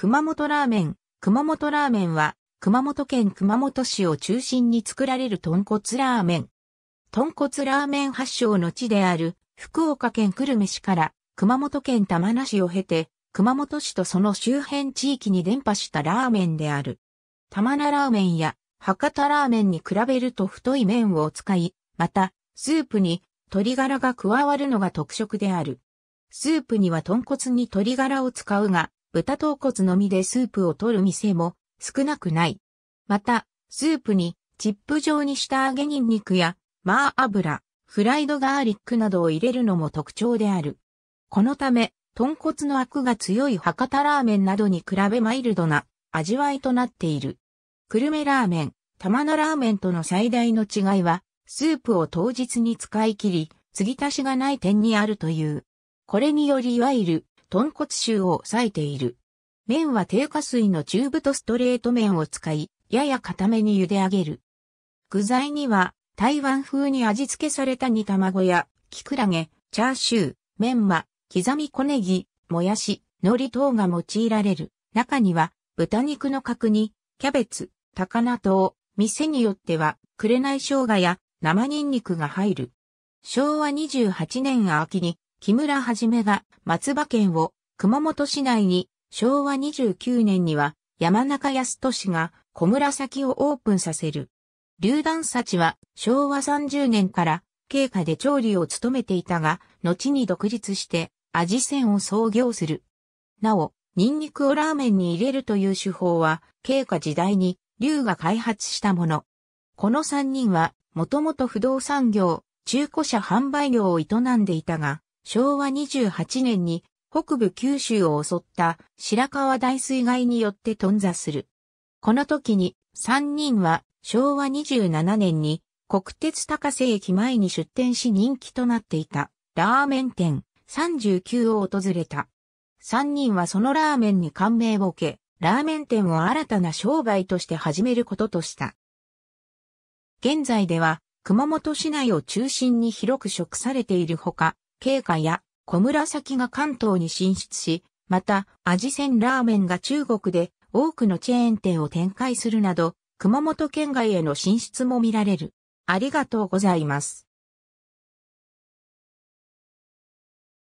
熊本ラーメン。熊本ラーメンは、熊本県熊本市を中心に作られる豚骨ラーメン。豚骨ラーメン発祥の地である、福岡県久留米市から、熊本県玉名市を経て、熊本市とその周辺地域に伝播したラーメンである。玉名ラーメンや、博多ラーメンに比べると太い麺を使い、また、スープに鶏ガラが加わるのが特色である。スープには豚骨に鶏ガラを使うが、豚頭骨のみでスープを取る店も少なくない。また、スープにチップ状にした揚げニンニクや、マー油、フライドガーリックなどを入れるのも特徴である。このため、豚骨のアクが強い博多ラーメンなどに比べマイルドな味わいとなっている。久留米ラーメン、玉野ラーメンとの最大の違いは、スープを当日に使い切り、継ぎ足しがない点にあるという。これによりいわゆる豚骨臭を抑えている。麺は低下水の中太ストレート麺を使い、やや固めに茹で上げる。具材には、台湾風に味付けされた煮卵や、きくらげ、チャーシュー、メンマ、刻み小ネギ、もやし、海苔等が用いられる。中には、豚肉の角煮、キャベツ、高菜等、店によっては、紅生姜や生ニンニクが入る。昭和28年秋に木村はじめが松葉県を熊本市内に昭和29年には山中康俊が小紫をオープンさせる。流団幸は昭和30年から経過で調理を務めていたが、後に独立して味仙を創業する。なお、ニンニクをラーメンに入れるという手法は、経過時代に龍が開発したもの。この三人は、もともと不動産業、中古車販売業を営んでいたが、昭和28年に北部九州を襲った白川大水害によって頓挫する。この時に3人は昭和27年に国鉄高瀬駅前に出店し人気となっていたラーメン店39を訪れた。3人はそのラーメンに感銘を受け、ラーメン店を新たな商売として始めることとした。現在では熊本市内を中心に広く食されているほか、経過や小紫が関東に進出し、また、味仙ラーメンが中国で多くのチェーン店を展開するなど、熊本県外への進出も見られる。ありがとうございます。